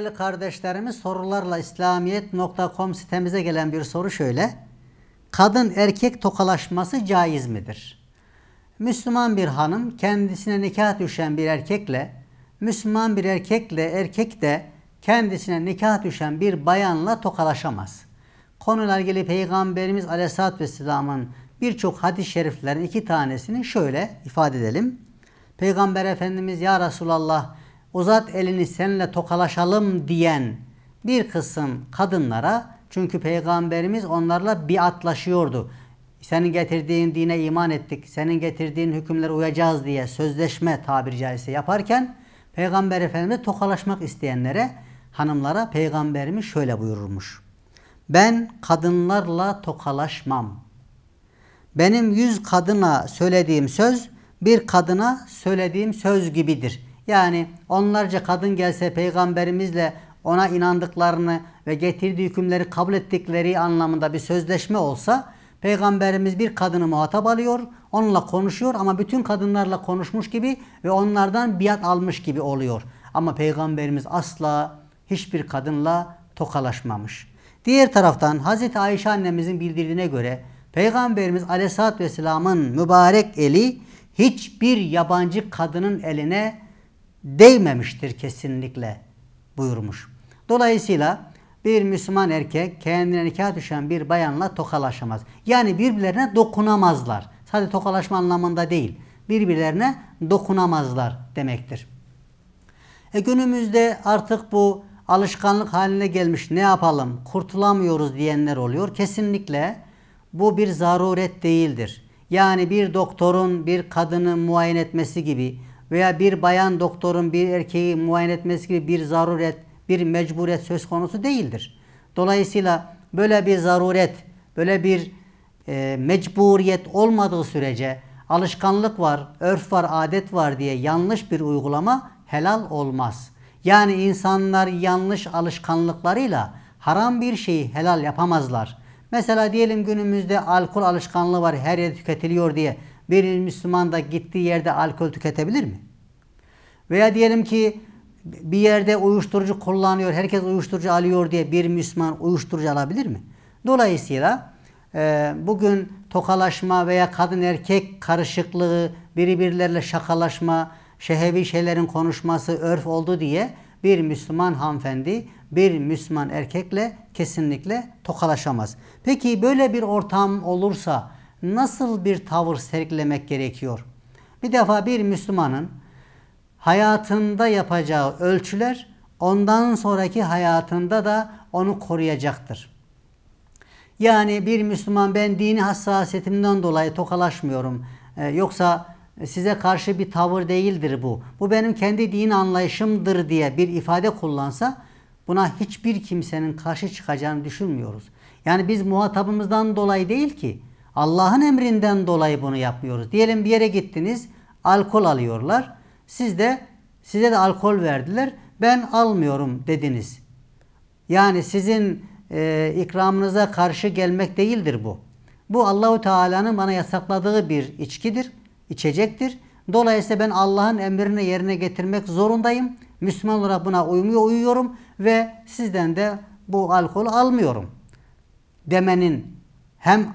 Değerli kardeşlerimiz sorularla İslamiyet.com sitemize gelen bir soru şöyle. Kadın erkek tokalaşması caiz midir? Müslüman bir hanım kendisine nikah düşen bir erkekle, Müslüman bir erkekle erkek de kendisine nikah düşen bir bayanla tokalaşamaz. Konuyla ilgili Peygamberimiz Aleyhisselatü Vesselam'ın birçok hadis-i şeriflerin iki tanesini şöyle ifade edelim. Peygamber Efendimiz Ya Resulallah uzat elini seninle tokalaşalım diyen bir kısım kadınlara çünkü peygamberimiz onlarla biatlaşıyordu. Senin getirdiğin dine iman ettik, senin getirdiğin hükümlere uyacağız diye sözleşme tabiri caizse yaparken Peygamber Efendimiz tokalaşmak isteyenlere, hanımlara Peygamberimiz şöyle buyururmuş. Ben kadınlarla tokalaşmam. Benim yüz kadına söylediğim söz bir kadına söylediğim söz gibidir. Yani onlarca kadın gelse peygamberimizle ona inandıklarını ve getirdiği hükümleri kabul ettikleri anlamında bir sözleşme olsa peygamberimiz bir kadını muhatap alıyor, onunla konuşuyor ama bütün kadınlarla konuşmuş gibi ve onlardan biat almış gibi oluyor. Ama peygamberimiz asla hiçbir kadınla tokalaşmamış. Diğer taraftan Hz. Ayşe annemizin bildirdiğine göre Peygamberimiz Aleyhisselatü Vesselam'ın mübarek eli hiçbir yabancı kadının eline değmemiştir kesinlikle buyurmuş. Dolayısıyla bir Müslüman erkek kendine nikah düşen bir bayanla tokalaşamaz. Yani birbirlerine dokunamazlar. Sadece tokalaşma anlamında değil. Birbirlerine dokunamazlar demektir. E günümüzde artık bu alışkanlık haline gelmiş ne yapalım kurtulamıyoruz diyenler oluyor. Kesinlikle bu bir zaruret değildir. Yani bir doktorun bir kadını muayene etmesi gibi veya bir bayan doktorun bir erkeği muayene etmesi gibi bir zaruret, bir mecburiyet söz konusu değildir. Dolayısıyla böyle bir zaruret, böyle bir e, mecburiyet olmadığı sürece alışkanlık var, örf var, adet var diye yanlış bir uygulama helal olmaz. Yani insanlar yanlış alışkanlıklarıyla haram bir şeyi helal yapamazlar. Mesela diyelim günümüzde alkol alışkanlığı var, her yerde tüketiliyor diye bir Müslüman da gittiği yerde alkol tüketebilir mi? Veya diyelim ki bir yerde uyuşturucu kullanıyor, herkes uyuşturucu alıyor diye bir Müslüman uyuşturucu alabilir mi? Dolayısıyla e, bugün tokalaşma veya kadın erkek karışıklığı, birbirlerle şakalaşma, şehevi şeylerin konuşması örf oldu diye bir Müslüman hanımefendi bir Müslüman erkekle kesinlikle tokalaşamaz. Peki böyle bir ortam olursa nasıl bir tavır sergilemek gerekiyor? Bir defa bir Müslümanın hayatında yapacağı ölçüler ondan sonraki hayatında da onu koruyacaktır. Yani bir Müslüman ben dini hassasiyetimden dolayı tokalaşmıyorum. Ee, yoksa size karşı bir tavır değildir bu. Bu benim kendi din anlayışımdır diye bir ifade kullansa buna hiçbir kimsenin karşı çıkacağını düşünmüyoruz. Yani biz muhatabımızdan dolayı değil ki Allah'ın emrinden dolayı bunu yapmıyoruz. Diyelim bir yere gittiniz, alkol alıyorlar. Siz de size de alkol verdiler. Ben almıyorum dediniz. Yani sizin e, ikramınıza karşı gelmek değildir bu. Bu Allahu Teala'nın bana yasakladığı bir içkidir, içecektir. Dolayısıyla ben Allah'ın emrini yerine getirmek zorundayım. Müslüman olarak buna uymuyor, uyuyorum ve sizden de bu alkol almıyorum demenin hem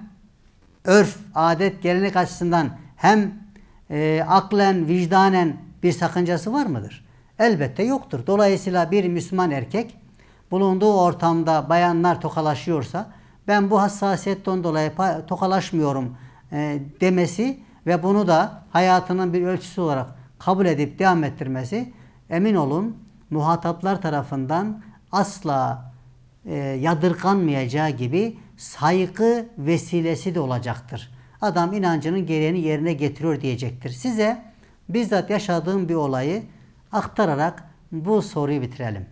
örf, adet, gelenek açısından hem e, aklen, vicdanen bir sakıncası var mıdır? Elbette yoktur. Dolayısıyla bir Müslüman erkek bulunduğu ortamda bayanlar tokalaşıyorsa ben bu hassasiyetten dolayı tokalaşmıyorum e, demesi ve bunu da hayatının bir ölçüsü olarak kabul edip devam ettirmesi emin olun muhataplar tarafından asla e, yadırganmayacağı gibi saygı vesilesi de olacaktır. Adam inancının gereğini yerine getiriyor diyecektir. Size bizzat yaşadığım bir olayı aktararak bu soruyu bitirelim.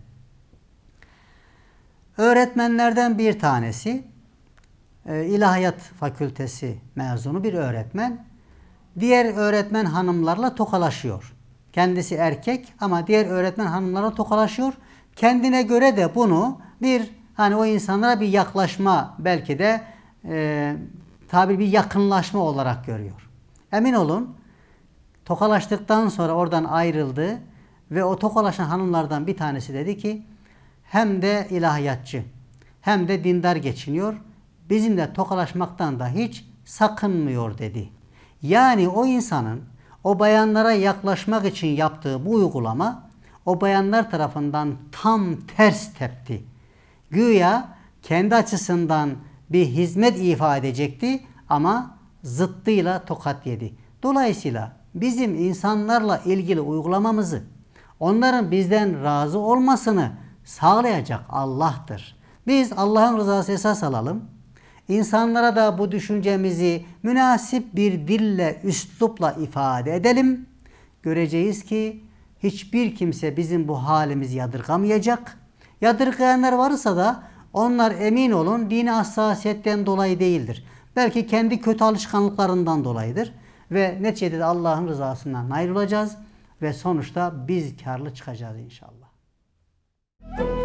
Öğretmenlerden bir tanesi e, İlahiyat Fakültesi mezunu bir öğretmen. Diğer öğretmen hanımlarla tokalaşıyor. Kendisi erkek ama diğer öğretmen hanımlarla tokalaşıyor. Kendine göre de bunu bir Hani o insanlara bir yaklaşma belki de e, tabi bir yakınlaşma olarak görüyor. Emin olun tokalaştıktan sonra oradan ayrıldı ve o tokalaşan hanımlardan bir tanesi dedi ki hem de ilahiyatçı hem de dindar geçiniyor. Bizimle tokalaşmaktan da hiç sakınmıyor dedi. Yani o insanın o bayanlara yaklaşmak için yaptığı bu uygulama o bayanlar tarafından tam ters tepti. Güya kendi açısından bir hizmet ifade edecekti ama zıttıyla tokat yedi. Dolayısıyla bizim insanlarla ilgili uygulamamızı, onların bizden razı olmasını sağlayacak Allah'tır. Biz Allah'ın rızası esas alalım. İnsanlara da bu düşüncemizi münasip bir dille, üslupla ifade edelim. Göreceğiz ki hiçbir kimse bizim bu halimizi yadırgamayacak. Yadırgayanlar varsa da onlar emin olun dini hassasiyetten dolayı değildir. Belki kendi kötü alışkanlıklarından dolayıdır. Ve neticede de Allah'ın rızasından ayrılacağız. Ve sonuçta biz karlı çıkacağız inşallah. Müzik